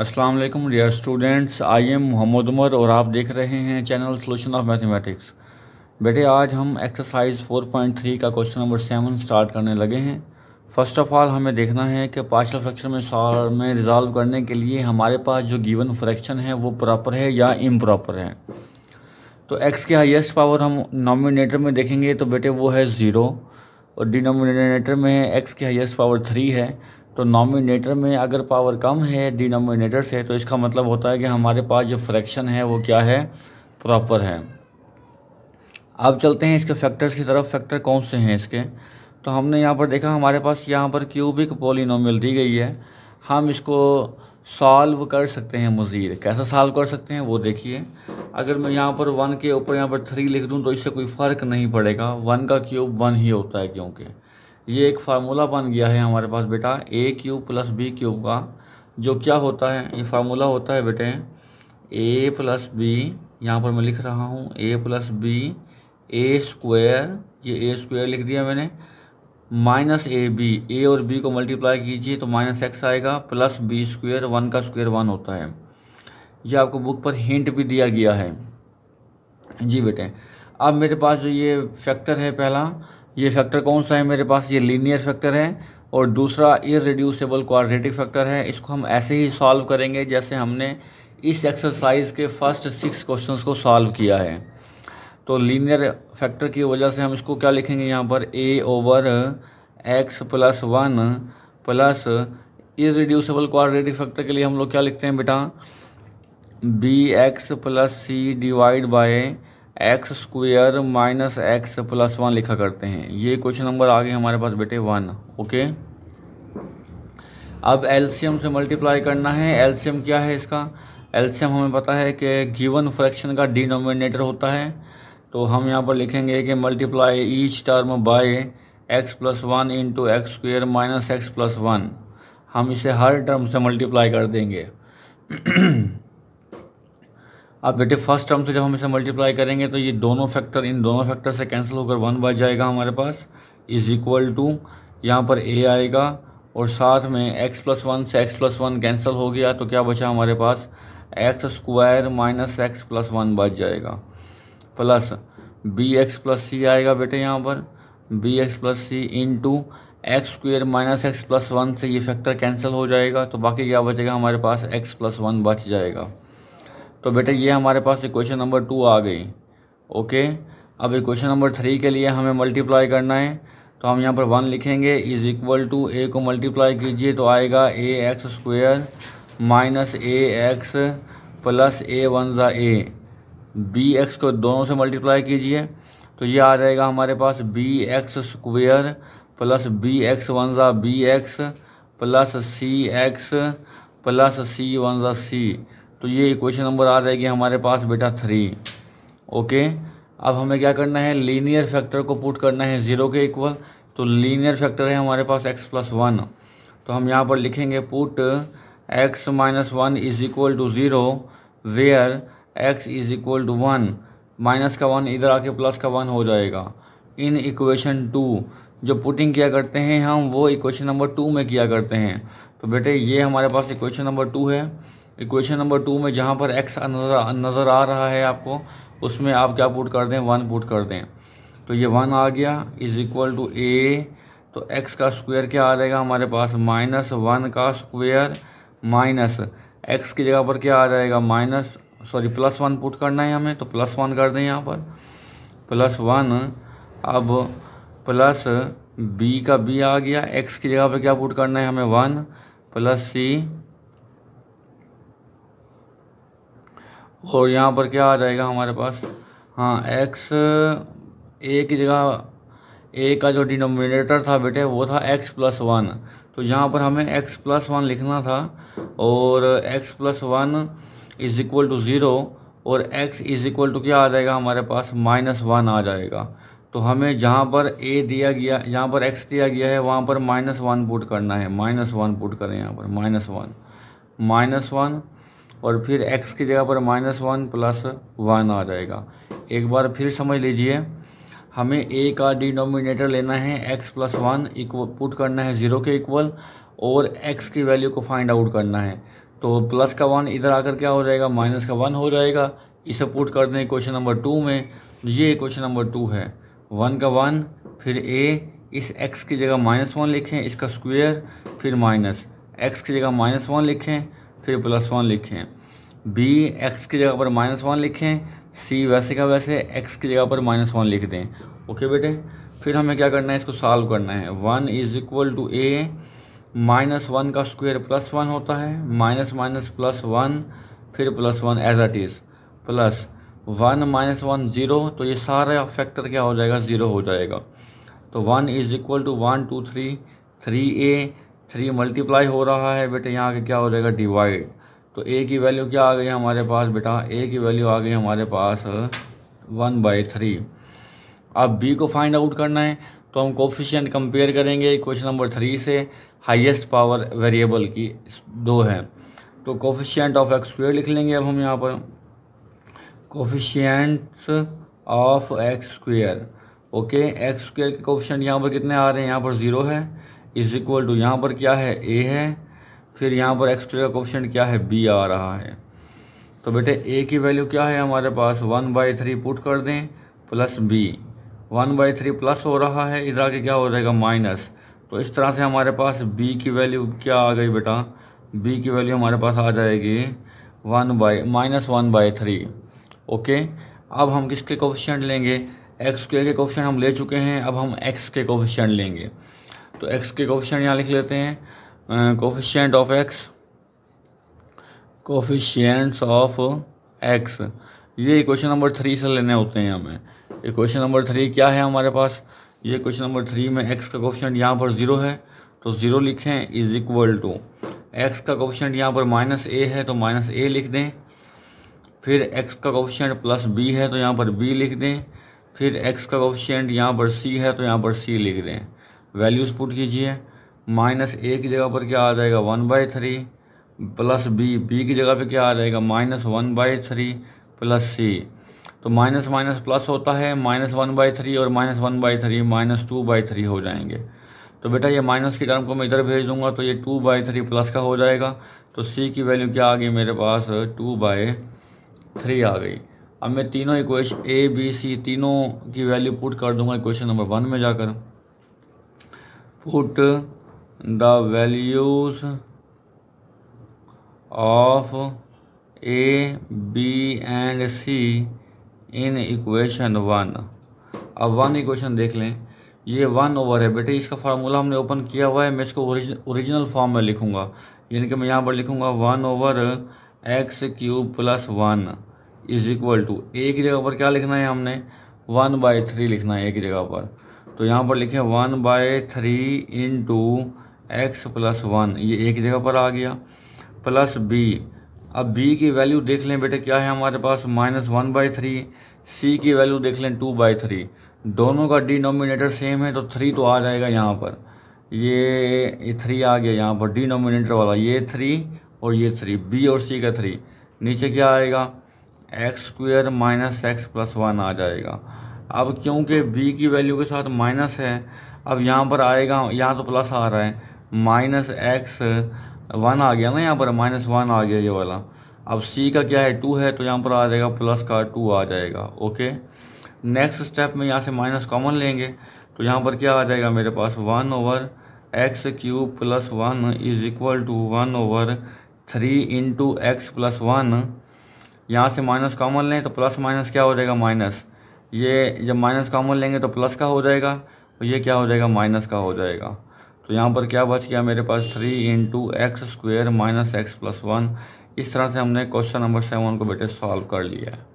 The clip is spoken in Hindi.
अस्सलाम वालेकुम dear students I am Mohammad Umar और आप देख रहे हैं चैनल सॉल्यूशन ऑफ मैथमेटिक्स बेटे आज हम एक्सरसाइज 4.3 का क्वेश्चन नंबर सेवन स्टार्ट करने लगे हैं फ़र्स्ट ऑफ़ ऑल हमें देखना है कि पार्शियल फ्रैक्शन में सॉल्व में रिजॉल्व करने के लिए हमारे पास जो गिवन फ्रैक्शन है वो प्रॉपर है या इम्प्रॉपर है तो एक्स के हाइस्ट पावर हम नॉमिनेटर में देखेंगे तो बेटे वो है ज़ीरो और डिनोमिनेटर में एक्स की हाइस्ट पावर थ्री है तो नॉमिनेटर में अगर पावर कम है डिनोमिनेटर से तो इसका मतलब होता है कि हमारे पास जो फ्रैक्शन है वो क्या है प्रॉपर है अब चलते हैं इसके फैक्टर्स की तरफ फैक्टर कौन से हैं इसके तो हमने यहाँ पर देखा हमारे पास यहाँ पर क्यूबिक पोलिनोमल दी गई है हम इसको सॉल्व कर सकते हैं मज़ीद कैसा सॉल्व कर सकते हैं वो देखिए अगर मैं यहाँ पर वन के ऊपर यहाँ पर थ्री लिख दूँ तो इससे कोई फ़र्क नहीं पड़ेगा वन का क्यूब वन ही होता है क्योंकि ये एक फार्मूला बन गया है हमारे पास बेटा a cube plus b cube का जो क्या होता है ये फार्मूला होता है बेटे ए प्लस बी यहाँ पर मैं लिख रहा हूँ a plus b a square ये ए स्क्वायर लिख दिया मैंने माइनस ए बी ए और बी को मल्टीप्लाई कीजिए तो माइनस एक्स आएगा प्लस बी स्क्वायर वन का स्क्वायर वन होता है ये आपको बुक पर हिंट भी दिया गया है जी बेटे अब मेरे पास जो ये फैक्टर है पहला ये फैक्टर कौन सा है मेरे पास ये लीनियर फैक्टर है और दूसरा इरेड्यूसेबल क्वारिटिव फैक्टर है इसको हम ऐसे ही सॉल्व करेंगे जैसे हमने इस एक्सरसाइज के फर्स्ट सिक्स क्वेश्चंस को सॉल्व किया है तो लीनियर फैक्टर की वजह से हम इसको क्या लिखेंगे यहाँ पर a over x plus one plus irreducible quadratic factor के लिए हम लोग क्या लिखते हैं बेटा b x plus c divide by x square minus x plus one लिखा करते हैं ये क्वेश्चन नंबर आगे हमारे पास बेटे वन ओके अब एल्शियम से मल्टीप्लाई करना है एल्शियम क्या है इसका एल्शियम हमें पता है कि गिवन फ्रैक्शन का डिनोमिनेटर होता है तो हम यहाँ पर लिखेंगे कि multiply each term by x plus one into x square minus x plus one हम इसे हर टर्म से मल्टीप्लाई कर देंगे अब बेटे फर्स्ट टर्म से जब हम इसे मल्टीप्लाई करेंगे तो ये दोनों फैक्टर इन दोनों फैक्टर से कैंसिल होकर वन बच जाएगा हमारे पास इज़ इक्वल टू यहाँ पर ए आएगा और साथ में x प्लस वन से x प्लस वन कैंसिल हो गया तो क्या बचा हमारे पास x square minus x plus one बच जाएगा plus b x plus c आएगा बेटे यहाँ पर b x plus c into x square minus x plus one से ये फैक्टर कैंसिल हो जाएगा तो बाकी क्या बचेगा हमारे पास एक्स प्लस वन बच जाएगा तो बेटा ये हमारे पास इक्वेशन नंबर टू आ गई ओके अब इक्वेशन नंबर थ्री के लिए हमें मल्टीप्लाई करना है तो हम यहाँ पर वन लिखेंगे इज़ इक्वल टू ए को मल्टीप्लाई कीजिए तो आएगा a x square minus a x plus a one ज़ा ए बी एक्स को दोनों से मल्टीप्लाई कीजिए तो ये आ जाएगा हमारे पास b x square plus b x one ज़ा b x plus c x plus c one ज़ा सी तो ये इक्वेशन नंबर आ जाएगी हमारे पास बेटा थ्री ओके अब हमें क्या करना है लीनियर फैक्टर को पुट करना है ज़ीरो के इक्वल तो लीनियर फैक्टर है हमारे पास एक्स प्लस वन तो हम यहाँ पर लिखेंगे put x minus one is equal to zero where x is equal to one minus का वन इधर आके प्लस का वन हो जाएगा इन इक्वेशन टू जो पुटिंग किया करते हैं हम वो इक्वेशन नंबर टू में किया करते हैं तो बेटे ये हमारे पास इक्वेशन नंबर टू है इक्वेशन नंबर टू में जहाँ पर एक्स नज़र नज़र आ रहा है आपको उसमें आप क्या पुट कर दें वन पुट कर दें तो ये वन आ गया इज़ इक्वल टू ए तो एक्स का स्क्वायर क्या आ जाएगा हमारे पास माइनस वन का स्क्वायर माइनस एक्स की जगह पर क्या आ जाएगा minus sorry plus one put करना है हमें तो प्लस वन कर दें यहाँ पर प्लस वन अब प्लस बी का बी आ गया एक्स की जगह पर क्या पुट करना है हमें वन प्लस सी और यहाँ पर क्या आ जाएगा हमारे पास हाँ एक्स ए की जगह ए का जो डिनोमिनेटर था बेटे वो था एक्स प्लस वन तो यहाँ पर हमें एक्स प्लस वन लिखना था और x plus one is equal to zero और एक्स इज़ इक्वल टू क्या आ जाएगा हमारे पास माइनस वन आ जाएगा तो हमें जहाँ पर ए दिया गया जहाँ पर एक्स दिया गया है वहाँ पर माइनस वन पुट करना है माइनस वन पुट करें यहाँ पर माइनस वन माइनस वन और फिर एक्स की जगह पर माइनस वन प्लस वन आ जाएगा एक बार फिर समझ लीजिए हमें ए का डिनोमिनेटर लेना है x plus one equal put करना है ज़ीरो के इक्वल और एक्स की वैल्यू को फाइंड आउट करना है तो प्लस का वन इधर आकर क्या हो जाएगा माइनस का वन हो जाएगा इसे पुट कर दें क्वेश्चन नंबर टू में तो ये क्वेश्चन नंबर टू है वन का वन फिर ए इस एक्स की जगह माइनस वन लिखें इसका स्क्वेयर फिर माइनस एक्स की जगह माइनस वन लिखें फिर प्लस वन लिखें बी एक्स की जगह पर माइनस वन लिखें सी वैसे का वैसे एक्स की जगह पर माइनस वन लिख दें ओके बेटे फिर हमें क्या करना है इसको सॉल्व करना है one is equal to a minus one का स्क्वायर प्लस वन होता है माइनस माइनस प्लस वन फिर plus one as at is plus one minus one zero तो ये सारा फैक्टर क्या हो जाएगा ज़ीरो हो जाएगा तो one is equal to one two three three a three multiply हो रहा है बेटा यहाँ आगे क्या हो जाएगा डिवाइड तो ए की वैल्यू क्या आ गई हमारे पास बेटा ए की वैल्यू आ गई हमारे पास वन बाई थ्री अब बी को फाइंड आउट करना है तो हम कोफिशियंट कंपेयर करेंगे क्वेश्चन नंबर थ्री से हाईएस्ट पावर वेरिएबल की दो है तो कोफिशियंट ऑफ एक्स स्क्वेयर लिख लेंगे अब हम यहाँ पर coefficients of x square okay x square के कोफिशियंट यहाँ पर कितने आ रहे हैं यहाँ पर ज़ीरो है इज इक्वल टू यहाँ पर क्या है ए है फिर यहाँ पर एक्स का क्वेश्चन क्या है बी आ रहा है तो बेटे ए की वैल्यू क्या है हमारे पास वन बाई थ्री पुट कर दें plus b one by three plus हो रहा है इधर आके क्या हो जाएगा माइनस तो इस तरह से हमारे पास बी की वैल्यू क्या आ गई बेटा बी की वैल्यू हमारे पास आ जाएगी one by minus one by three okay अब हम किसके कोफिशेंट लेंगे एक्स के कोफिशेंट हम ले चुके हैं अब हम एक्स के कोफिशेंट लेंगे तो एक्स के कोफिशेंट यहाँ लिख लेते हैं coefficient of x coefficients of x ये क्वेश्चन नंबर थ्री से लेने होते हैं हमें ये क्वेश्चन नंबर थ्री क्या है हमारे पास ये क्वेश्चन नंबर थ्री में एक्स का कोफिशेंट यहाँ पर ज़ीरो है तो ज़ीरो लिखें इज इक्वल टू एक्स का कोफिशेंट यहाँ पर माइनस ए है तो माइनस ए लिख दें फिर एक्स का कोफिशेंट प्लस बी है तो यहाँ पर बी लिख दें फिर एक्स का कोफिशेंट यहाँ पर सी है तो यहाँ पर सी लिख दें वैल्यूज़ पुट कीजिए माइनस ए की जगह पर क्या आ जाएगा one by three plus b b की जगह पे क्या आ जाएगा minus one by three plus c तो माइनस माइनस प्लस होता है माइनस वन बाई थ्री और minus one by three minus two by three हो जाएंगे तो बेटा ये माइनस की टर्म को मैं इधर भेज दूंगा तो ये टू बाई थ्री प्लस का हो जाएगा तो सी की वैल्यू क्या आ गई मेरे पास टू बाई थ्री आ गई अब मैं तीनों इक्वेशन ए बी सी तीनों की वैल्यू पुट कर दूंगा इक्वेशन नंबर वन में जाकर put the values of a b and c in equation one अब वन इक्वेशन देख लें ये वन ओवर है बेटे इसका फार्मूला हमने ओपन किया हुआ है मैं इसको ओरिजिनल फॉर्म में लिखूंगा यानी कि मैं यहाँ पर लिखूंगा one over x cube plus one is equal to एक जगह पर क्या लिखना है हमने वन बाई थ्री लिखना है एक जगह पर तो यहाँ पर लिखें one by three into x plus one ये एक जगह पर आ गया प्लस बी अब बी की वैल्यू देख लें बेटे क्या है हमारे पास minus one by three C की वैल्यू देख लें टू बाई थ्री दोनों का डिनोमिनेटर सेम है तो थ्री तो आ जाएगा यहाँ पर ये ये थ्री आ गया यहाँ पर डिनोमिनेटर वाला ये थ्री और ये थ्री बी और सी का थ्री नीचे क्या आएगा x square minus x plus one आ जाएगा अब क्योंकि बी की वैल्यू के साथ माइनस है अब यहाँ पर आएगा यहाँ तो प्लस आ रहा है माइनस एक्स वन आ गया ना यहाँ पर माइनस वन आ गया ये वाला अब सी का क्या है टू है तो यहाँ पर आ जाएगा प्लस का टू आ जाएगा ओके नेक्स्ट स्टेप में यहाँ से माइनस कॉमन लेंगे तो यहाँ पर क्या आ जाएगा मेरे पास one over x cube plus one is equal to one over three into x plus one यहाँ से माइनस कॉमन लें तो प्लस माइनस क्या हो जाएगा माइनस ये जब माइनस कॉमन लेंगे तो प्लस का हो जाएगा और ये क्या हो जाएगा माइनस का हो जाएगा तो यहाँ पर क्या बच गया मेरे पास three into x square minus x plus one इस तरह से हमने क्वेश्चन नंबर सेवन को बेटे सॉल्व कर लिया है